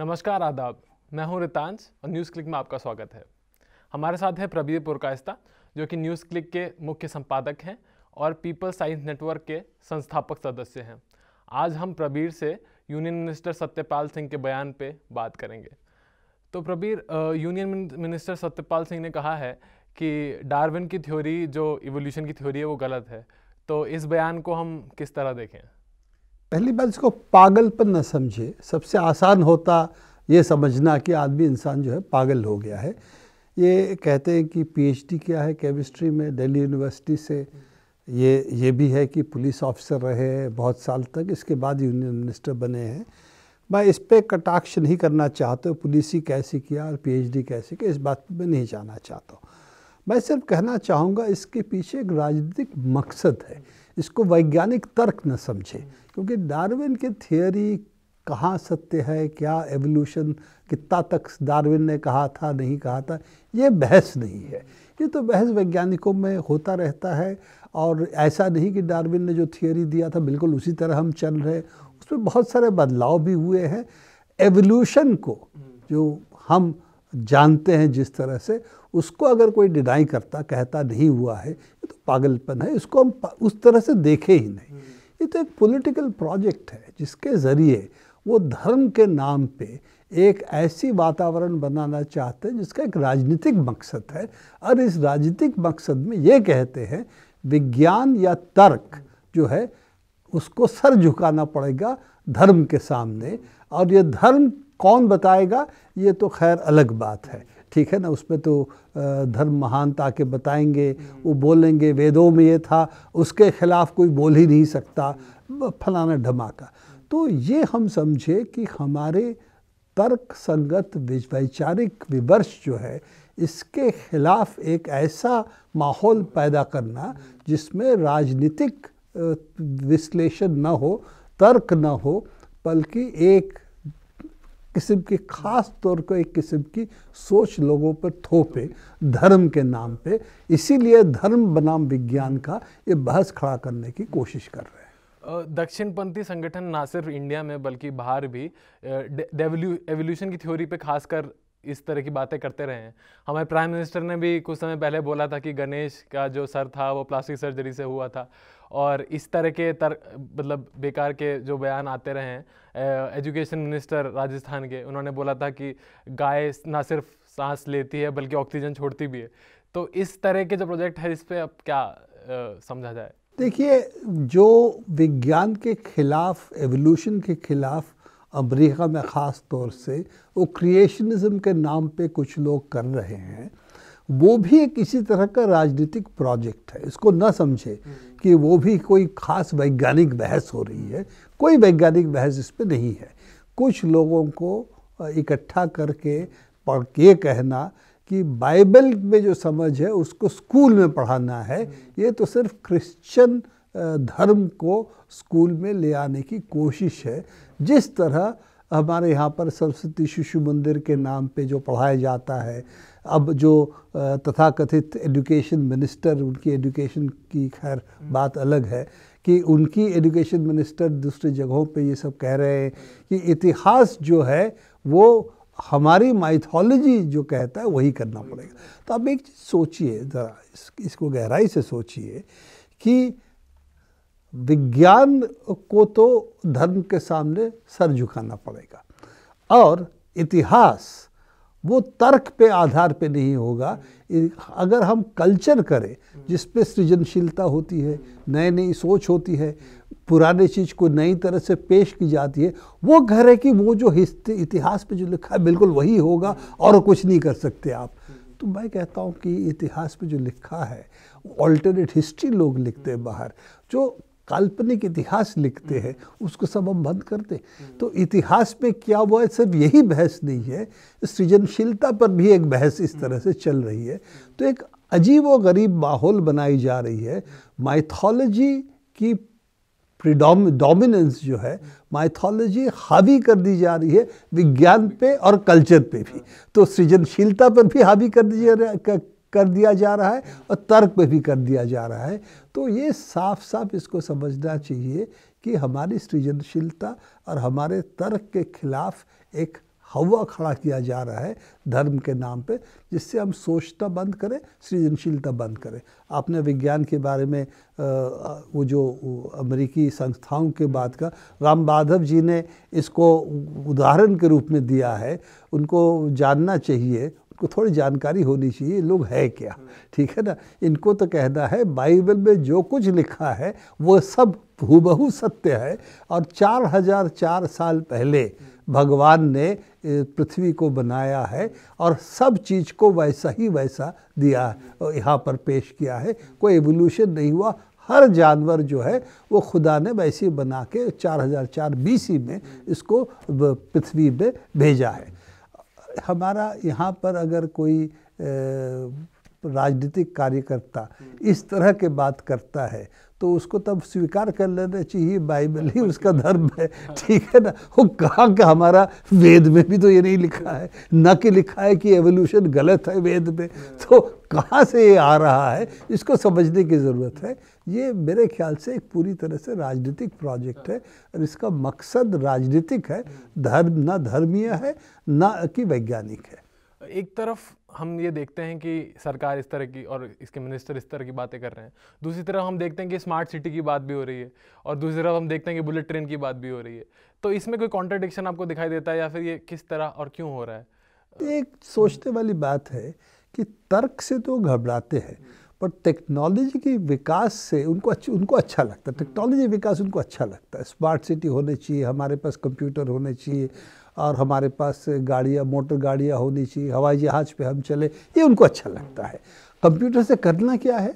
नमस्कार आदाब मैं हूं रितांश और न्यूज़ क्लिक में आपका स्वागत है हमारे साथ है प्रबीर पुरकायस्ता जो कि न्यूज़ क्लिक के मुख्य संपादक हैं और पीपल साइंस नेटवर्क के संस्थापक सदस्य हैं आज हम प्रबीर से यूनियन मिनिस्टर सत्यपाल सिंह के बयान पे बात करेंगे तो प्रबीर यूनियन मिनिस्टर सत्यपाल सिंह ने कहा है कि डार्विन की थ्योरी जो इवोल्यूशन की थ्योरी है वो गलत है तो इस बयान को हम किस तरह देखें पहली बात इसको पागलपन न समझे सबसे आसान होता ये समझना कि आदमी इंसान जो है पागल हो गया है ये कहते हैं कि पीएचडी क्या है केमिस्ट्री में दिल्ली यूनिवर्सिटी से ये ये भी है कि पुलिस ऑफिसर रहे हैं बहुत साल तक इसके बाद यूनियन मिनिस्टर बने हैं मैं इस पर कटाक्ष नहीं करना चाहता पुलिस ही कैसे किया और पीएचडी कैसे किया इस बात पर मैं नहीं जाना चाहता हूँ मैं सिर्फ कहना चाहूँगा इसके पीछे एक राजनीतिक मकसद है इसको वैज्ञानिक तर्क न समझे क्योंकि डार्विन की थियोरी कहाँ सत्य है क्या एवोल्यूशन कितना तक डार्विन ने कहा था नहीं कहा था ये बहस नहीं है ये तो बहस वैज्ञानिकों में होता रहता है और ऐसा नहीं कि डार्विन ने जो थियोरी दिया था बिल्कुल उसी तरह हम चल रहे उसमें बहुत सारे बदलाव भी हुए हैं एवोल्यूशन को जो हम जानते हैं जिस तरह से उसको अगर कोई डिनाई करता कहता नहीं हुआ है पागलपन है इसको हम उस तरह से देखे ही नहीं हम्म। ये तो एक पॉलिटिकल प्रोजेक्ट है जिसके ज़रिए वो धर्म के नाम पे एक ऐसी वातावरण बनाना चाहते हैं जिसका एक राजनीतिक मकसद है और इस राजनीतिक मकसद में ये कहते हैं विज्ञान या तर्क जो है उसको सर झुकाना पड़ेगा धर्म के सामने और ये धर्म कौन बताएगा ये तो खैर अलग बात है ठीक है ना उसमें तो धर्म महानता के बताएंगे वो बोलेंगे वेदों में ये था उसके खिलाफ कोई बोल ही नहीं सकता फलाना धमाका तो ये हम समझे कि हमारे तर्क संगत वैचारिक विमर्श जो है इसके खिलाफ एक ऐसा माहौल पैदा करना जिसमें राजनीतिक विश्लेषण न हो तर्क न हो बल्कि एक किस्म की ख़ास तौर को एक किस्म की सोच लोगों पर थोपे धर्म के नाम पे इसीलिए धर्म बनाम विज्ञान का ये बहस खड़ा करने की कोशिश कर रहे हैं दक्षिणपंथी संगठन ना सिर्फ इंडिया में बल्कि बाहर भी एवोल्यूशन की थ्योरी पे खासकर इस तरह की बातें करते रहे हैं हमारे प्राइम मिनिस्टर ने भी कुछ समय पहले बोला था कि गणेश का जो सर था वो प्लास्टिक सर्जरी से हुआ था और इस तरह के तर मतलब बेकार के जो बयान आते रहे हैं एजुकेशन मिनिस्टर राजस्थान के उन्होंने बोला था कि गाय ना सिर्फ सांस लेती है बल्कि ऑक्सीजन छोड़ती भी है तो इस तरह के जो प्रोजेक्ट है इस पर अब क्या समझा जाए देखिए जो विज्ञान के खिलाफ एवोल्यूशन के खिलाफ अमरीका में ख़ास तौर से वो क्रिएशनिज्म के नाम पे कुछ लोग कर रहे हैं वो भी एक इसी तरह का राजनीतिक प्रोजेक्ट है इसको ना समझे कि वो भी कोई खास वैज्ञानिक बहस हो रही है कोई वैज्ञानिक बहस इस पर नहीं है कुछ लोगों को इकट्ठा करके ये कहना कि बाइबल में जो समझ है उसको स्कूल में पढ़ाना है ये तो सिर्फ क्रिश्चियन धर्म को स्कूल में ले आने की कोशिश है जिस तरह हमारे यहाँ पर सरस्वती शिशु मंदिर के नाम पे जो पढ़ाया जाता है अब जो तथाकथित एजुकेशन मिनिस्टर उनकी एजुकेशन की खैर बात अलग है कि उनकी एजुकेशन मिनिस्टर दूसरी जगहों पे ये सब कह रहे हैं कि इतिहास जो है वो हमारी माइथोलॉजी जो कहता है वही करना पड़ेगा तो आप एक चीज़ सोचिए ज़रा इस, इसको गहराई से सोचिए कि विज्ञान को तो धर्म के सामने सर झुकाना पड़ेगा और इतिहास वो तर्क पे आधार पे नहीं होगा अगर हम कल्चर करें जिस पे सृजनशीलता होती है नई नई सोच होती है पुराने चीज़ को नई तरह से पेश की जाती है वो घर है कि वो जो इतिहास पे जो लिखा है बिल्कुल वही होगा और कुछ नहीं कर सकते आप तो मैं कहता हूँ कि इतिहास पे जो लिखा है ऑल्टरनेट हिस्ट्री लोग लिखते हैं बाहर जो काल्पनिक इतिहास लिखते हम्म। हैं उसको सब हम बंद करते तो इतिहास में क्या हुआ है सिर्फ यही बहस नहीं है सृजनशीलता पर भी एक बहस इस हम्म। तरह से चल रही है तो एक अजीब व गरीब माहौल बनाई जा रही है माइथोलॉजी की प्रिडोम डोमिनेंस जो है हम्म। माइथोलॉजी हावी कर दी जा रही है विज्ञान पे और कल्चर पे भी तो सृजनशीलता पर भी हावी कर दी जा रही है कर दिया जा रहा है और तर्क पे भी कर दिया जा रहा है तो ये साफ साफ इसको समझना चाहिए कि हमारी सृजनशीलता और हमारे तर्क के खिलाफ एक हवा खड़ा किया जा रहा है धर्म के नाम पे जिससे हम सोचता बंद करें सृजनशीलता बंद करें आपने विज्ञान के बारे में वो जो अमेरिकी संस्थाओं के बात का राम माधव जी ने इसको उदाहरण के रूप में दिया है उनको जानना चाहिए को थोड़ी जानकारी होनी चाहिए लोग है क्या ठीक है ना इनको तो कहना है बाइबल में जो कुछ लिखा है वो सब हूबहू सत्य है और चार हजार चार साल पहले भगवान ने पृथ्वी को बनाया है और सब चीज़ को वैसा ही वैसा दिया यहाँ पर पेश किया है कोई एवोल्यूशन नहीं हुआ हर जानवर जो है वो खुदा ने वैसे बना के चार हजार चार बीसी में इसको पृथ्वी में भेजा है हमारा यहाँ पर अगर कोई राजनीतिक कार्यकर्ता इस तरह के बात करता है तो उसको तब स्वीकार कर लेना चाहिए बाइबल ही उसका धर्म है ठीक है ना वो कहाँ का हमारा वेद में भी तो ये नहीं लिखा है न कि लिखा है कि एवोल्यूशन गलत है वेद में तो कहाँ से ये आ रहा है इसको समझने की ज़रूरत है ये मेरे ख्याल से एक पूरी तरह से राजनीतिक प्रोजेक्ट है और इसका मकसद राजनीतिक है धर्म ना धर्मीय है ना कि वैज्ञानिक है एक तरफ हम ये देखते हैं कि सरकार इस तरह की और इसके मिनिस्टर इस तरह की बातें कर रहे हैं दूसरी तरफ हम देखते हैं कि स्मार्ट सिटी की बात भी हो रही है और दूसरी तरफ हम देखते हैं कि बुलेट ट्रेन की बात भी हो रही है तो इसमें कोई कॉन्ट्रडिक्शन आपको दिखाई देता है या फिर ये किस तरह और क्यों हो रहा है एक सोचने वाली बात है कि तर्क से तो घबराते हैं पर टेक्नोलॉजी अच्छा के विकास से उनको अच्छा उनको अच्छा लगता है टेक्नोलॉजी विकास उनको अच्छा लगता है स्मार्ट सिटी होने चाहिए हमारे पास कंप्यूटर होने चाहिए और हमारे पास गाड़ियाँ मोटर गाड़ियाँ होनी चाहिए हवाई जहाज़ पे हम चले ये उनको अच्छा लगता है कंप्यूटर से करना क्या है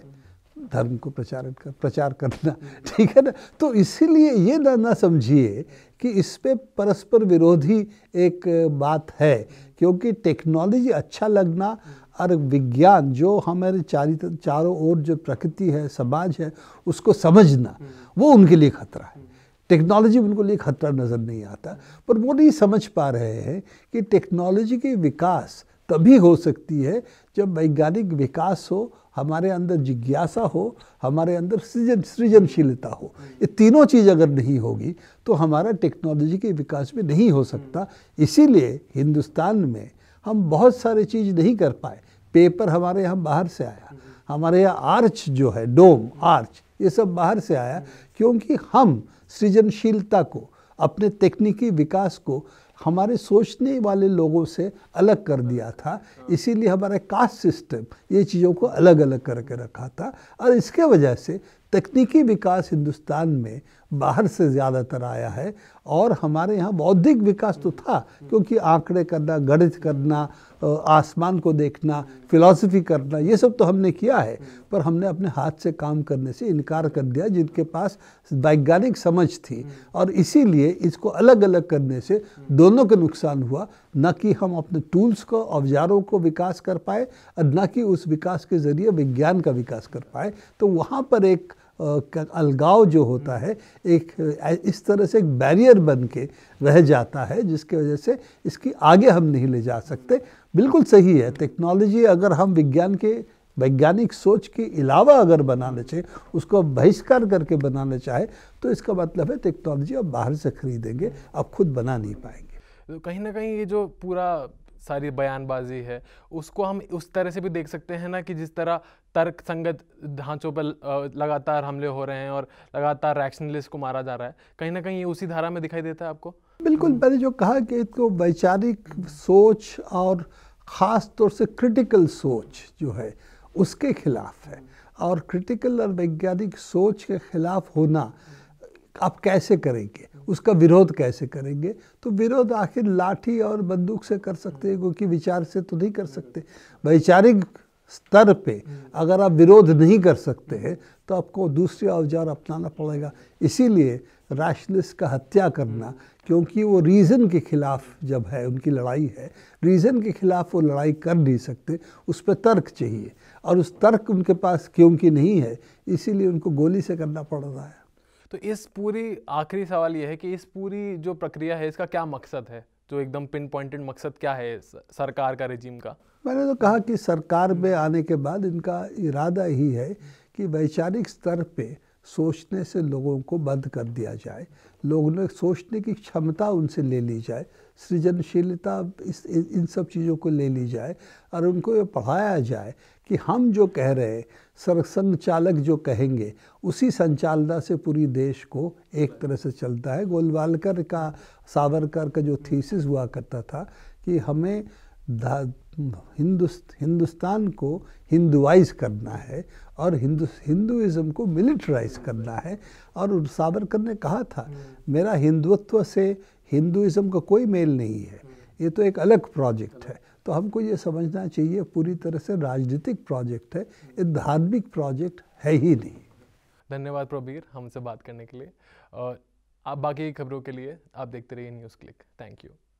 धर्म को प्रचार कर प्रचार करना ठीक है ना तो इसीलिए ये ना ना समझिए कि इस पर परस्पर विरोधी एक बात है क्योंकि टेक्नोलॉजी अच्छा लगना और विज्ञान जो हमारे चारी चारों ओर जो प्रकृति है समाज है उसको समझना वो उनके लिए खतरा है टेक्नोलॉजी उनको लिए खतरा नज़र नहीं आता पर वो नहीं समझ पा रहे हैं कि टेक्नोलॉजी के विकास तभी हो सकती है जब वैज्ञानिक विकास हो हमारे अंदर जिज्ञासा हो हमारे अंदर सृजन सृजनशीलता हो ये तीनों चीज़ अगर नहीं होगी तो हमारा टेक्नोलॉजी के विकास में नहीं हो सकता इसीलिए हिंदुस्तान में हम बहुत सारे चीज़ नहीं कर पाए पेपर हमारे यहाँ बाहर से आया हमारे यहाँ आर्च जो है डोम आर्च ये सब बाहर से आया क्योंकि हम सृजनशीलता को अपने तकनीकी विकास को हमारे सोचने वाले लोगों से अलग कर दिया था इसीलिए हमारा कास्ट सिस्टम ये चीज़ों को अलग अलग करके रखा था और इसके वजह से तकनीकी विकास हिंदुस्तान में बाहर से ज़्यादातर आया है और हमारे यहाँ बौद्धिक विकास तो था क्योंकि आंकड़े करना गणित करना आसमान को देखना फिलॉसफी करना ये सब तो हमने किया है पर हमने अपने हाथ से काम करने से इनकार कर दिया जिनके पास वैज्ञानिक समझ थी और इसीलिए इसको अलग अलग करने से दोनों का नुकसान हुआ न कि हम अपने टूल्स को औजारों को विकास कर पाए और न कि उस विकास के ज़रिए विज्ञान का विकास कर पाए तो वहाँ पर एक का अलगाव जो होता है एक इस तरह से एक बैरियर बन के रह जाता है जिसके वजह से इसकी आगे हम नहीं ले जा सकते बिल्कुल सही है टेक्नोलॉजी अगर हम विज्ञान के वैज्ञानिक सोच के अलावा अगर बनाना चाहिए उसको बहिष्कार करके बनाना चाहे तो इसका मतलब है टेक्नोलॉजी अब बाहर से खरीदेंगे अब खुद बना नहीं पाएंगे तो कहीं ना कहीं ये जो पूरा सारी बयानबाजी है उसको हम उस तरह से भी देख सकते हैं ना कि जिस तरह तर्क संगत ढांचों पर लगातार हमले हो रहे हैं और लगातार रैशनलिस्ट को मारा जा रहा है कहीं ना कहीं उसी धारा में दिखाई देता है आपको बिल्कुल मैंने जो कहा कि इसको वैचारिक सोच और ख़ास तौर से क्रिटिकल सोच जो है उसके खिलाफ है और क्रिटिकल और वैज्ञानिक सोच के खिलाफ होना आप कैसे करेंगे उसका विरोध कैसे करेंगे तो विरोध आखिर लाठी और बंदूक से कर सकते हैं क्योंकि विचार से तो नहीं कर सकते वैचारिक स्तर पे अगर आप विरोध नहीं कर सकते हैं तो आपको दूसरे औजार अपनाना पड़ेगा इसीलिए राशनलिस्ट का हत्या करना क्योंकि वो रीज़न के खिलाफ जब है उनकी लड़ाई है रीज़न के खिलाफ वो लड़ाई कर नहीं सकते उस पर तर्क चाहिए और उस तर्क उनके पास क्योंकि नहीं है इसीलिए उनको गोली से करना पड़ रहा है तो इस पूरी आखिरी सवाल ये है कि इस पूरी जो प्रक्रिया है इसका क्या मकसद है जो एकदम पिन पॉइंटेड मकसद क्या है सरकार का रजीम का मैंने तो कहा कि सरकार में आने के बाद इनका इरादा ही है कि वैचारिक स्तर पर सोचने से लोगों को बंद कर दिया जाए लोगों ने सोचने की क्षमता उनसे ले ली जाए सृजनशीलता इस इन सब चीज़ों को ले ली जाए और उनको ये पढ़ाया जाए कि हम जो कह रहे हैं सर चालक जो कहेंगे उसी संचालना से पूरी देश को एक तरह से चलता है गोलवालकर का सावरकर का जो थीसिस हुआ करता था कि हमें हिंदुस्त हिंदुस्तान को हिंदुआइज करना है और हिंदू हिंदुज़म को मिलिट्राइज करना है और सावरकर ने कहा था मेरा हिंदुत्व से हिंदुज़म का कोई मेल नहीं है ये तो एक अलग प्रोजेक्ट है तो हमको ये समझना चाहिए पूरी तरह से राजनीतिक प्रोजेक्ट है ये धार्मिक प्रोजेक्ट है ही नहीं धन्यवाद प्रबीर हमसे बात करने के लिए और आप बाकी खबरों के लिए आप देखते रहिए न्यूज़ क्लिक थैंक यू